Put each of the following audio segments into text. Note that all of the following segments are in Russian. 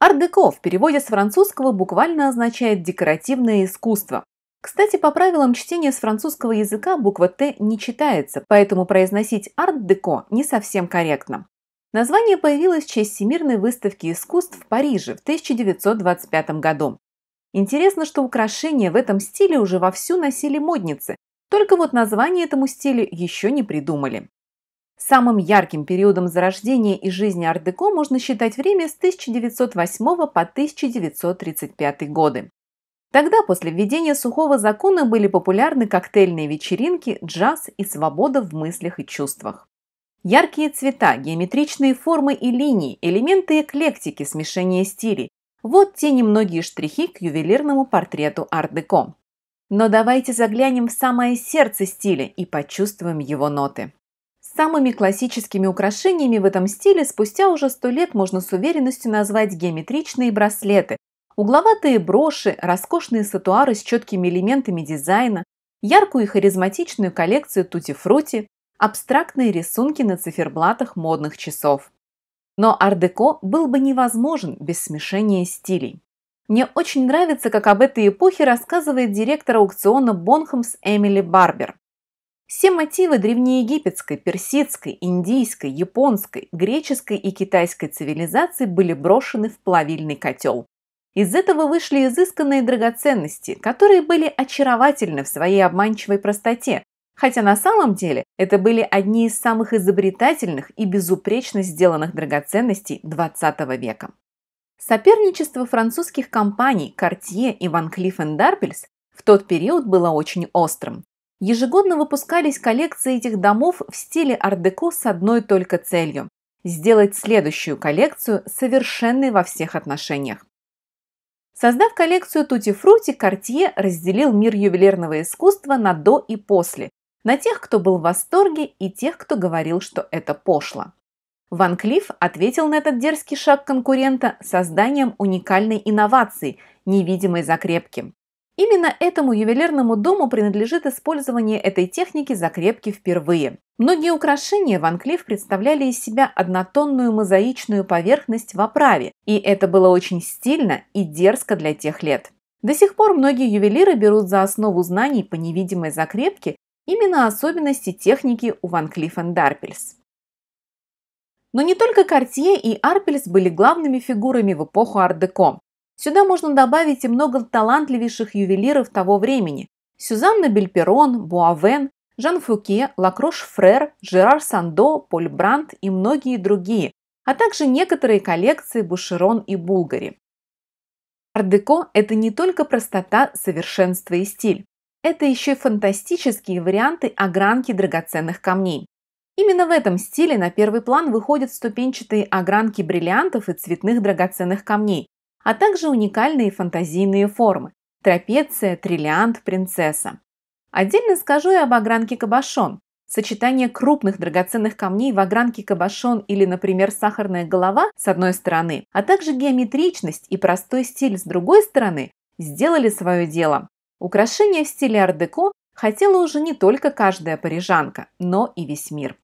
Ардеко в переводе с французского буквально означает «декоративное искусство». Кстати, по правилам чтения с французского языка буква «Т» не читается, поэтому произносить «арт-деко» не совсем корректно. Название появилось в честь Всемирной выставки искусств в Париже в 1925 году. Интересно, что украшения в этом стиле уже вовсю носили модницы, только вот название этому стилю еще не придумали. Самым ярким периодом зарождения и жизни Ардеко можно считать время с 1908 по 1935 годы. Тогда, после введения сухого закона, были популярны коктейльные вечеринки, джаз и свобода в мыслях и чувствах. Яркие цвета, геометричные формы и линии, элементы эклектики, смешение стилей – вот те немногие штрихи к ювелирному портрету Ардеко. Но давайте заглянем в самое сердце стиля и почувствуем его ноты. Самыми классическими украшениями в этом стиле спустя уже сто лет можно с уверенностью назвать геометричные браслеты, угловатые броши, роскошные сатуары с четкими элементами дизайна, яркую и харизматичную коллекцию тути-фрути, абстрактные рисунки на циферблатах модных часов. Но ар-деко был бы невозможен без смешения стилей. Мне очень нравится, как об этой эпохе рассказывает директор аукциона Бонхамс Эмили Барбер. Все мотивы древнеегипетской, персидской, индийской, японской, греческой и китайской цивилизации были брошены в плавильный котел. Из этого вышли изысканные драгоценности, которые были очаровательны в своей обманчивой простоте, хотя на самом деле это были одни из самых изобретательных и безупречно сделанных драгоценностей XX века. Соперничество французских компаний Cartier и Van Cleef Arpels в тот период было очень острым. Ежегодно выпускались коллекции этих домов в стиле ар-деко с одной только целью – сделать следующую коллекцию совершенной во всех отношениях. Создав коллекцию Тути Фрути, Картье разделил мир ювелирного искусства на «до» и «после», на тех, кто был в восторге, и тех, кто говорил, что это пошло. Ван Клифф ответил на этот дерзкий шаг конкурента созданием уникальной инновации – невидимой закрепки. Именно этому ювелирному дому принадлежит использование этой техники закрепки впервые. Многие украшения Ван Клифф представляли из себя однотонную мозаичную поверхность в оправе, и это было очень стильно и дерзко для тех лет. До сих пор многие ювелиры берут за основу знаний по невидимой закрепке именно особенности техники у Ван Клифф и Арпельс. Но не только Картье и Арпельс были главными фигурами в эпоху ар-деко. Сюда можно добавить и много талантливейших ювелиров того времени. Сюзанна Бельперон, Буавен, Жан Фуке, Лакрош Фрер, Жерар Сандо, Поль Брандт и многие другие, а также некоторые коллекции Бушерон и Булгари. Ардеко – это не только простота, совершенство и стиль. Это еще и фантастические варианты огранки драгоценных камней. Именно в этом стиле на первый план выходят ступенчатые огранки бриллиантов и цветных драгоценных камней, а также уникальные фантазийные формы – трапеция, триллиант, принцесса. Отдельно скажу и об огранке кабошон. Сочетание крупных драгоценных камней в огранке кабошон или, например, сахарная голова с одной стороны, а также геометричность и простой стиль с другой стороны сделали свое дело. Украшения в стиле ар-деко хотела уже не только каждая парижанка, но и весь мир.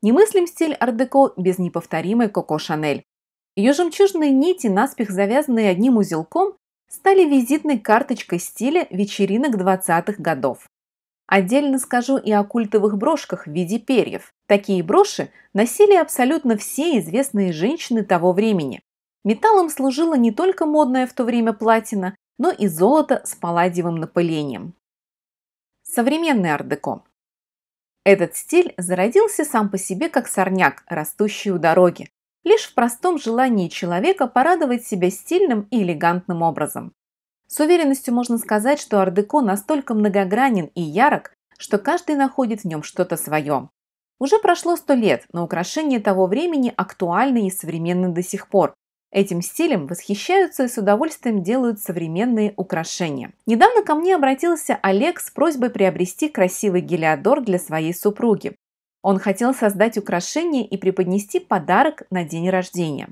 Не мыслим стиль ар-деко без неповторимой Коко Шанель. Ее жемчужные нити, наспех завязанные одним узелком, стали визитной карточкой стиля вечеринок 20-х годов. Отдельно скажу и о культовых брошках в виде перьев. Такие броши носили абсолютно все известные женщины того времени. Металлом служила не только модная в то время платина, но и золото с палладиевым напылением. Современный ардеко. Этот стиль зародился сам по себе как сорняк, растущий у дороги, лишь в простом желании человека порадовать себя стильным и элегантным образом. С уверенностью можно сказать, что ардеко настолько многогранен и ярок, что каждый находит в нем что-то свое. Уже прошло сто лет, но украшения того времени актуальны и современны до сих пор. Этим стилем восхищаются и с удовольствием делают современные украшения. Недавно ко мне обратился Олег с просьбой приобрести красивый гелиодор для своей супруги. Он хотел создать украшение и преподнести подарок на день рождения.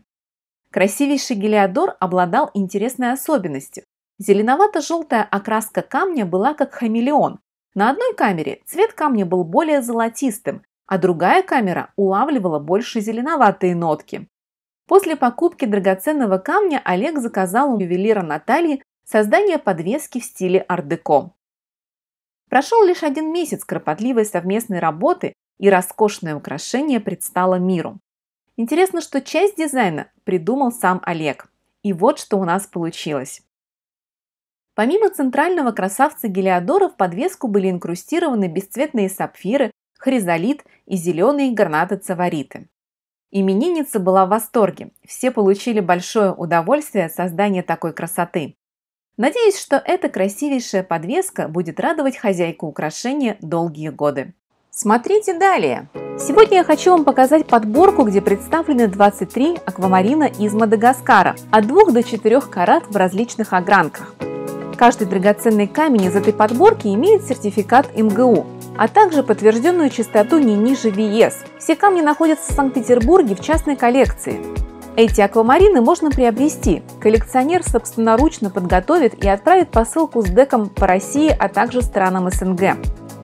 Красивейший гелиодор обладал интересной особенностью. Зеленовато-желтая окраска камня была как хамелеон. На одной камере цвет камня был более золотистым, а другая камера улавливала больше зеленоватые нотки. После покупки драгоценного камня Олег заказал у ювелира Натальи создание подвески в стиле ар-деко. Прошел лишь один месяц кропотливой совместной работы, и роскошное украшение предстало миру. Интересно, что часть дизайна придумал сам Олег. И вот что у нас получилось. Помимо центрального красавца Гелиодора в подвеску были инкрустированы бесцветные сапфиры, хризолит и зеленые гранаты-цавариты. Именинница была в восторге. Все получили большое удовольствие от создания такой красоты. Надеюсь, что эта красивейшая подвеска будет радовать хозяйку украшения долгие годы. Смотрите далее! Сегодня я хочу вам показать подборку, где представлены 23 аквамарина из Мадагаскара от 2 до 4 карат в различных огранках. Каждый драгоценный камень из этой подборки имеет сертификат МГУ, а также подтвержденную чистоту не ниже ВИЕС. E Все камни находятся в Санкт-Петербурге в частной коллекции. Эти аквамарины можно приобрести. Коллекционер собственноручно подготовит и отправит посылку с деком по России, а также странам СНГ.